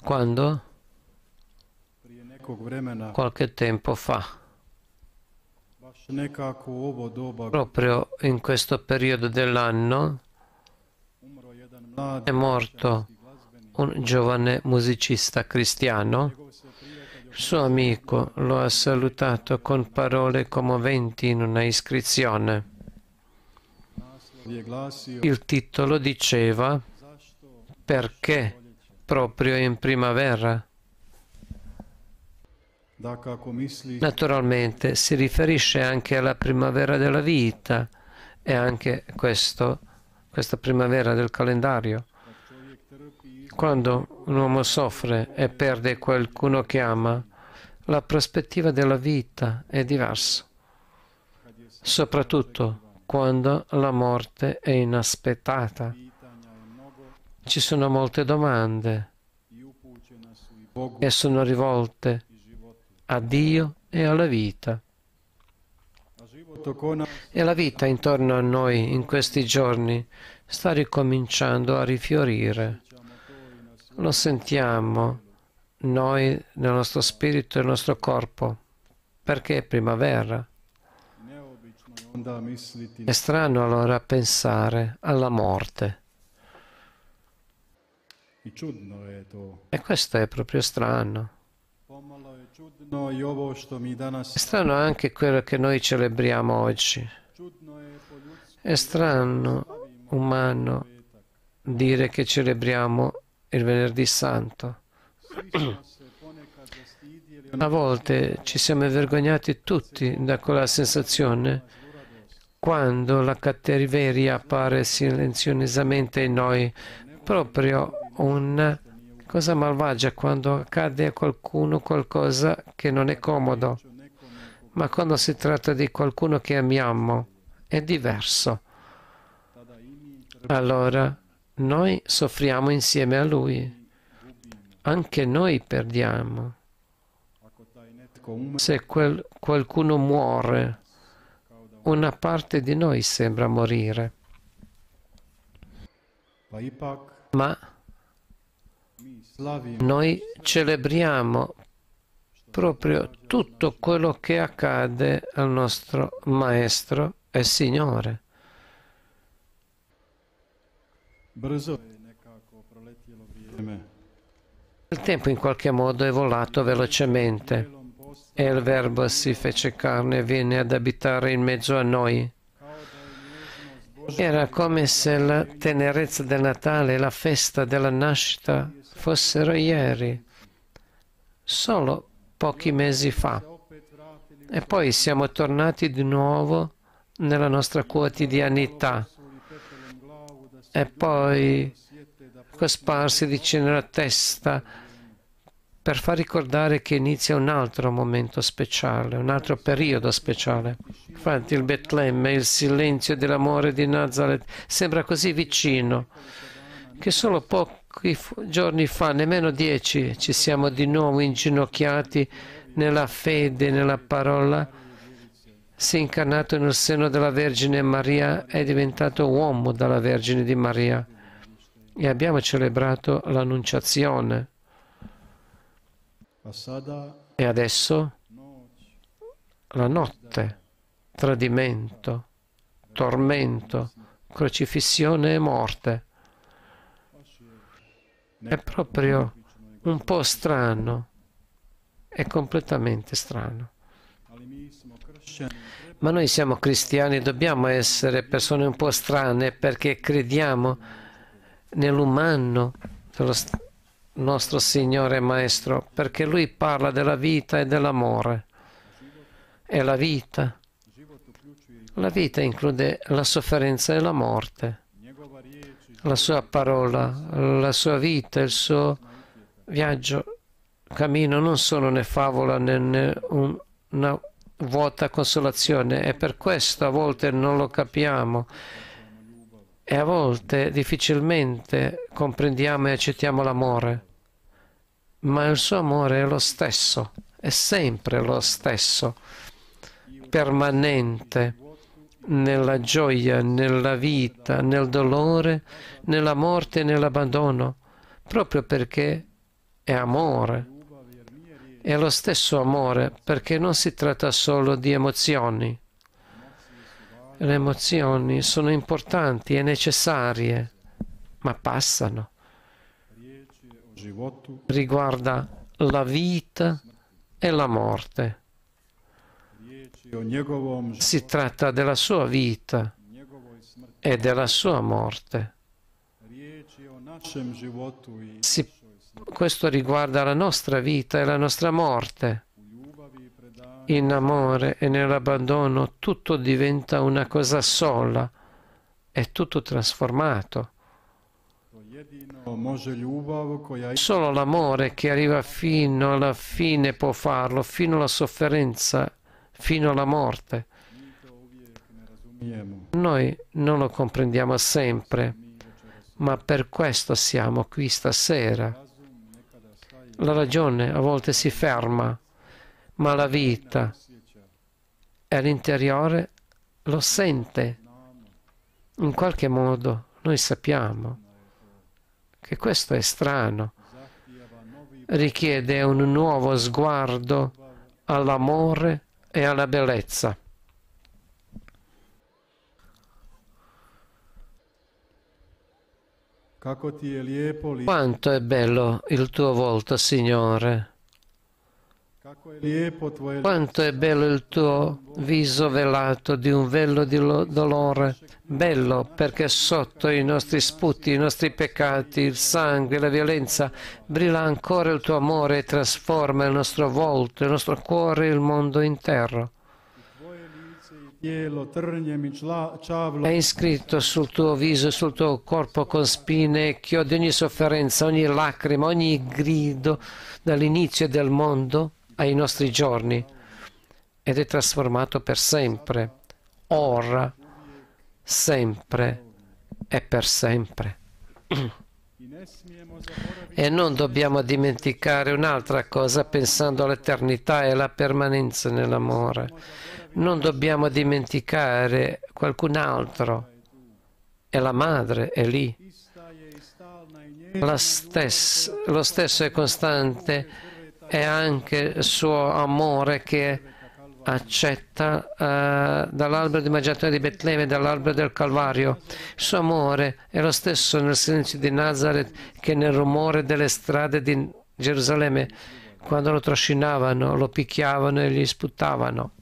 quando qualche tempo fa, proprio in questo periodo dell'anno, è morto un giovane musicista cristiano. Il suo amico lo ha salutato con parole commoventi in una iscrizione. Il titolo diceva perché proprio in primavera? Naturalmente si riferisce anche alla primavera della vita e anche questo, questa primavera del calendario. Quando un uomo soffre e perde qualcuno che ama, la prospettiva della vita è diversa, soprattutto quando la morte è inaspettata. Ci sono molte domande che sono rivolte a Dio e alla vita. E la vita intorno a noi in questi giorni sta ricominciando a rifiorire. Lo sentiamo noi nel nostro spirito e nel nostro corpo, perché è primavera. È strano allora pensare alla morte. E questo è proprio strano. È strano anche quello che noi celebriamo oggi. È strano, umano, dire che celebriamo il venerdì santo. A volte ci siamo vergognati tutti da quella sensazione quando la cattiveria appare silenziosamente in noi, proprio una cosa malvagia quando accade a qualcuno qualcosa che non è comodo, ma quando si tratta di qualcuno che amiamo è diverso. Allora noi soffriamo insieme a lui, anche noi perdiamo. Se quel, qualcuno muore, una parte di noi sembra morire. Ma noi celebriamo proprio tutto quello che accade al nostro Maestro e Signore. Il tempo in qualche modo è volato velocemente e il Verbo si fece carne e venne ad abitare in mezzo a noi. Era come se la tenerezza del Natale e la festa della nascita fossero ieri, solo pochi mesi fa. E poi siamo tornati di nuovo nella nostra quotidianità e poi cosparsi di cenere a testa per far ricordare che inizia un altro momento speciale, un altro periodo speciale. Infatti il Betlemme, il silenzio dell'amore di Nazareth sembra così vicino che solo pochi giorni fa, nemmeno dieci, ci siamo di nuovo inginocchiati nella fede, nella parola, si è incarnato nel seno della Vergine Maria, è diventato uomo dalla Vergine di Maria e abbiamo celebrato l'Annunciazione. E adesso la notte, tradimento, tormento, crocifissione e morte. È proprio un po' strano, è completamente strano. Ma noi siamo cristiani dobbiamo essere persone un po' strane perché crediamo nell'umano, dello strano nostro Signore e Maestro, perché Lui parla della vita e dell'amore. E la vita, la vita include la sofferenza e la morte. La sua parola, la sua vita, il suo viaggio, cammino non sono né favola né una vuota consolazione e per questo a volte non lo capiamo e a volte difficilmente comprendiamo e accettiamo l'amore ma il suo amore è lo stesso, è sempre lo stesso, permanente nella gioia, nella vita, nel dolore, nella morte e nell'abbandono, proprio perché è amore. È lo stesso amore perché non si tratta solo di emozioni. Le emozioni sono importanti e necessarie, ma passano riguarda la vita e la morte. Si tratta della sua vita e della sua morte. Si, questo riguarda la nostra vita e la nostra morte. In amore e nell'abbandono tutto diventa una cosa sola, è tutto trasformato. Solo l'amore che arriva fino alla fine può farlo, fino alla sofferenza, fino alla morte. Noi non lo comprendiamo sempre, ma per questo siamo qui stasera. La ragione a volte si ferma, ma la vita e all'interiore lo sente. In qualche modo noi sappiamo che questo è strano, richiede un nuovo sguardo all'amore e alla bellezza. Quanto è bello il tuo volto, Signore. Quanto è bello il tuo viso velato di un velo di dolore, bello perché sotto i nostri sputi, i nostri peccati, il sangue, la violenza, brilla ancora il tuo amore e trasforma il nostro volto, il nostro cuore e il mondo intero. È iscritto sul tuo viso e sul tuo corpo con spine che ogni sofferenza, ogni lacrima, ogni grido dall'inizio del mondo ai nostri giorni ed è trasformato per sempre, ora, sempre e per sempre. E non dobbiamo dimenticare un'altra cosa pensando all'eternità e alla permanenza nell'amore. Non dobbiamo dimenticare qualcun altro. E la madre è lì. Stessa, lo stesso è costante e anche il suo amore che accetta eh, dall'albero di Maggiatore di Betlemme dall'albero del Calvario. Il suo amore è lo stesso nel silenzio di Nazareth che nel rumore delle strade di Gerusalemme, quando lo trascinavano, lo picchiavano e gli sputavano.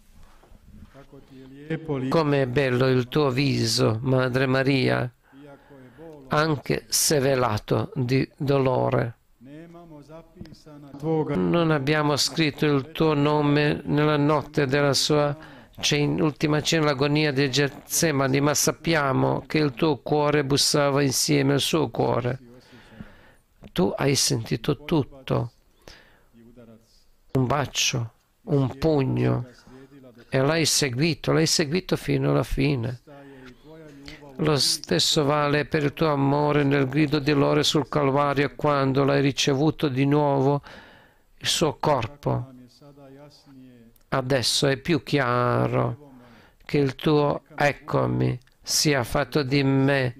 Com'è bello il tuo viso, Madre Maria, anche se velato di dolore. Non abbiamo scritto il tuo nome nella notte della sua cen- ultima cena, l'agonia di Getsemani, ma sappiamo che il tuo cuore bussava insieme al suo cuore. Tu hai sentito tutto. Un bacio, un pugno, e l'hai seguito, l'hai seguito fino alla fine. Lo stesso vale per il tuo amore nel grido di lore sul Calvario quando l'hai ricevuto di nuovo il suo corpo. Adesso è più chiaro che il tuo eccomi sia fatto di me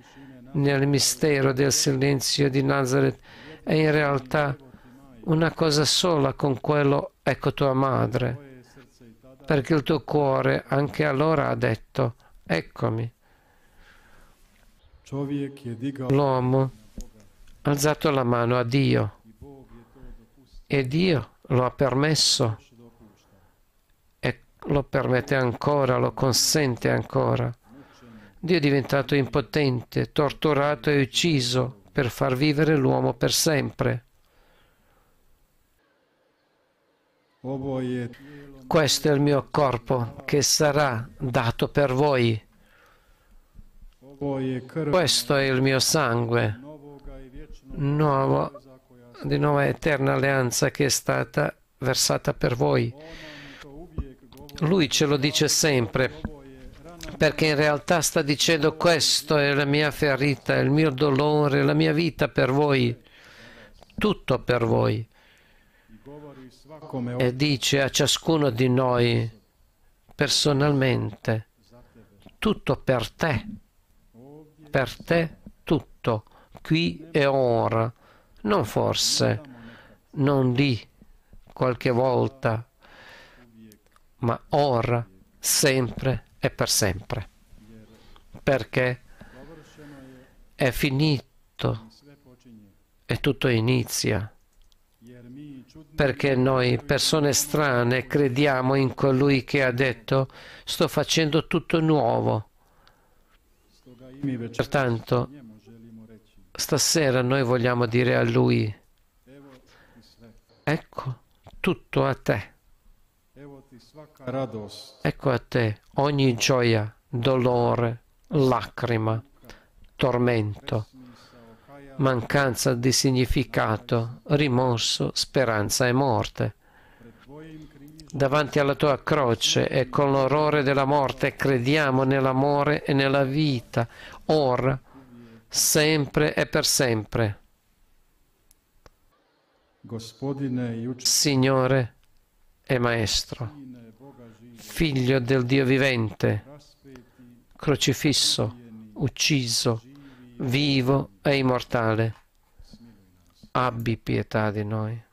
nel mistero del silenzio di Nazareth è in realtà una cosa sola con quello ecco tua madre, perché il tuo cuore anche allora ha detto eccomi. L'uomo ha alzato la mano a Dio e Dio lo ha permesso e lo permette ancora, lo consente ancora. Dio è diventato impotente, torturato e ucciso per far vivere l'uomo per sempre. Questo è il mio corpo che sarà dato per voi. Questo è il mio sangue, nuovo, di nuova eterna alleanza che è stata versata per voi. Lui ce lo dice sempre, perché in realtà sta dicendo questo è la mia ferita, il mio dolore, la mia vita per voi, tutto per voi. E dice a ciascuno di noi personalmente, tutto per te per te tutto, qui e ora, non forse, non lì, qualche volta, ma ora, sempre e per sempre. Perché è finito e tutto inizia. Perché noi, persone strane, crediamo in colui che ha detto sto facendo tutto nuovo Pertanto, stasera noi vogliamo dire a Lui, ecco tutto a te. Ecco a te ogni gioia, dolore, lacrima, tormento, mancanza di significato, rimorso, speranza e morte davanti alla tua croce e con l'orrore della morte crediamo nell'amore e nella vita, ora, sempre e per sempre. Signore e Maestro, Figlio del Dio vivente, crocifisso, ucciso, vivo e immortale, abbi pietà di noi.